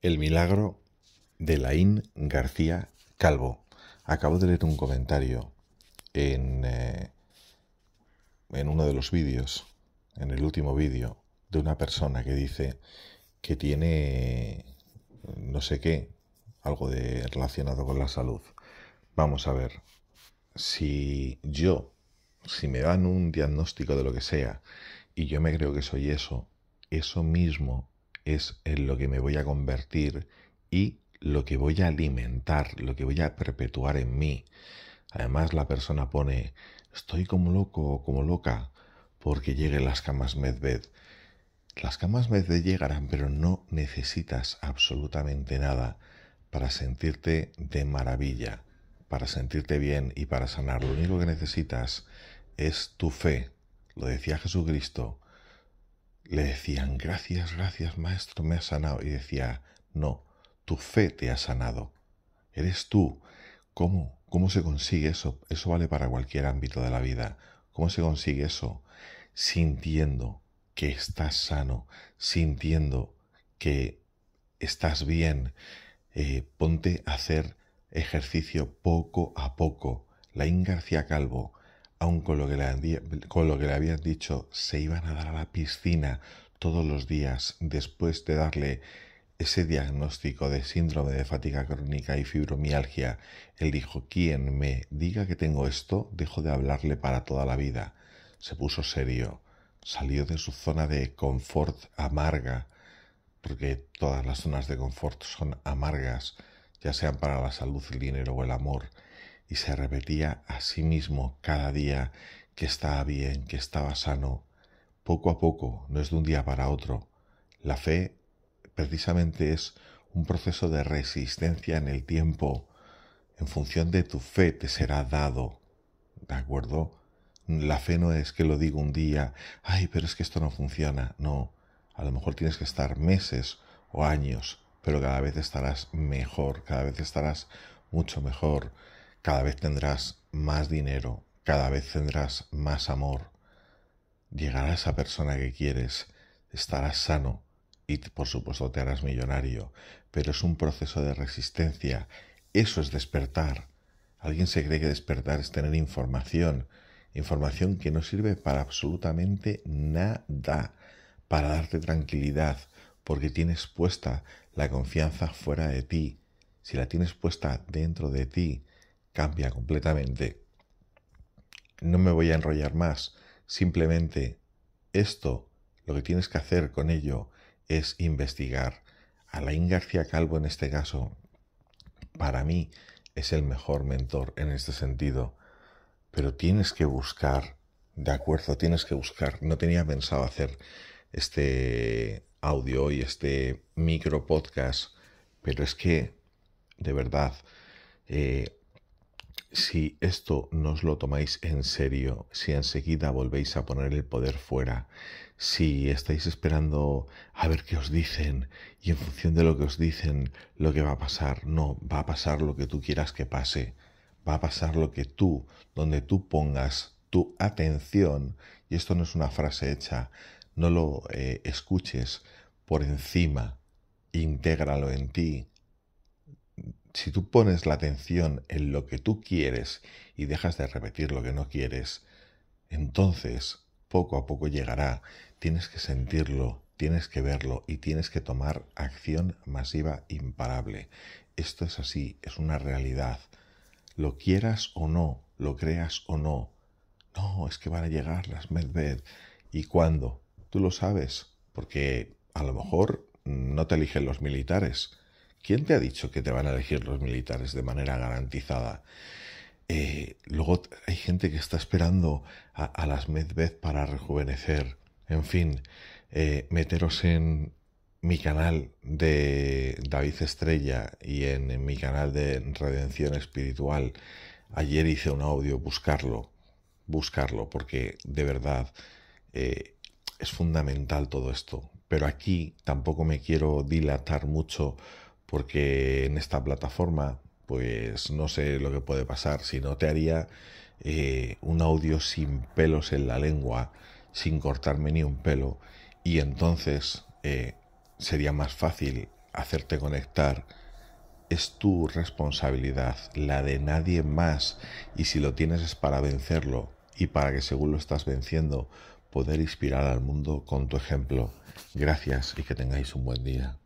El milagro de Laín García Calvo. Acabo de leer un comentario en, eh, en uno de los vídeos, en el último vídeo, de una persona que dice que tiene no sé qué, algo de relacionado con la salud. Vamos a ver, si yo, si me dan un diagnóstico de lo que sea y yo me creo que soy eso, eso mismo es en lo que me voy a convertir y lo que voy a alimentar, lo que voy a perpetuar en mí. Además la persona pone, estoy como loco o como loca porque lleguen las camas Medved. Las camas Medved llegarán, pero no necesitas absolutamente nada para sentirte de maravilla, para sentirte bien y para sanar. Lo único que necesitas es tu fe. Lo decía Jesucristo, le decían, gracias, gracias, maestro, me has sanado. Y decía, no, tu fe te ha sanado. Eres tú. ¿Cómo? ¿Cómo se consigue eso? Eso vale para cualquier ámbito de la vida. ¿Cómo se consigue eso? Sintiendo que estás sano, sintiendo que estás bien. Eh, ponte a hacer ejercicio poco a poco. La García Calvo aun con lo, que le, con lo que le habían dicho, se iban a dar a la piscina todos los días después de darle ese diagnóstico de síndrome de fatiga crónica y fibromialgia, él dijo, quien me diga que tengo esto, dejo de hablarle para toda la vida. Se puso serio, salió de su zona de confort amarga, porque todas las zonas de confort son amargas, ya sean para la salud, el dinero o el amor, y se repetía a sí mismo cada día que estaba bien, que estaba sano. Poco a poco, no es de un día para otro. La fe precisamente es un proceso de resistencia en el tiempo. En función de tu fe te será dado. ¿De acuerdo? La fe no es que lo diga un día, ay, pero es que esto no funciona. No, a lo mejor tienes que estar meses o años, pero cada vez estarás mejor, cada vez estarás mucho mejor cada vez tendrás más dinero, cada vez tendrás más amor, llegará esa persona que quieres, estarás sano y por supuesto te harás millonario, pero es un proceso de resistencia, eso es despertar. Alguien se cree que despertar es tener información, información que no sirve para absolutamente nada, para darte tranquilidad, porque tienes puesta la confianza fuera de ti. Si la tienes puesta dentro de ti, cambia completamente. No me voy a enrollar más, simplemente esto, lo que tienes que hacer con ello es investigar. Alain García Calvo en este caso, para mí, es el mejor mentor en este sentido, pero tienes que buscar, de acuerdo, tienes que buscar. No tenía pensado hacer este audio y este micro podcast, pero es que, de verdad, eh, si esto no os lo tomáis en serio, si enseguida volvéis a poner el poder fuera, si estáis esperando a ver qué os dicen y en función de lo que os dicen lo que va a pasar, no, va a pasar lo que tú quieras que pase, va a pasar lo que tú, donde tú pongas tu atención, y esto no es una frase hecha, no lo eh, escuches por encima, intégralo en ti, si tú pones la atención en lo que tú quieres y dejas de repetir lo que no quieres, entonces poco a poco llegará. Tienes que sentirlo, tienes que verlo y tienes que tomar acción masiva imparable. Esto es así, es una realidad. Lo quieras o no, lo creas o no. No, es que van a llegar las Medved. ¿Y cuándo? Tú lo sabes, porque a lo mejor no te eligen los militares ¿Quién te ha dicho que te van a elegir los militares de manera garantizada? Eh, luego hay gente que está esperando a, las Medved para rejuvenecer. En fin, eh, meteros en mi canal de David Estrella y en, mi canal de Redención Espiritual. Ayer hice un audio, buscarlo, buscarlo, porque de verdad eh, es fundamental todo esto. Pero aquí tampoco me quiero dilatar mucho porque en esta plataforma pues no sé lo que puede pasar, si no te haría eh, un audio sin pelos en la lengua, sin cortarme ni un pelo, y entonces eh, sería más fácil hacerte conectar. Es tu responsabilidad, la de nadie más, y si lo tienes es para vencerlo y para que según lo estás venciendo, poder inspirar al mundo con tu ejemplo. Gracias y que tengáis un buen día.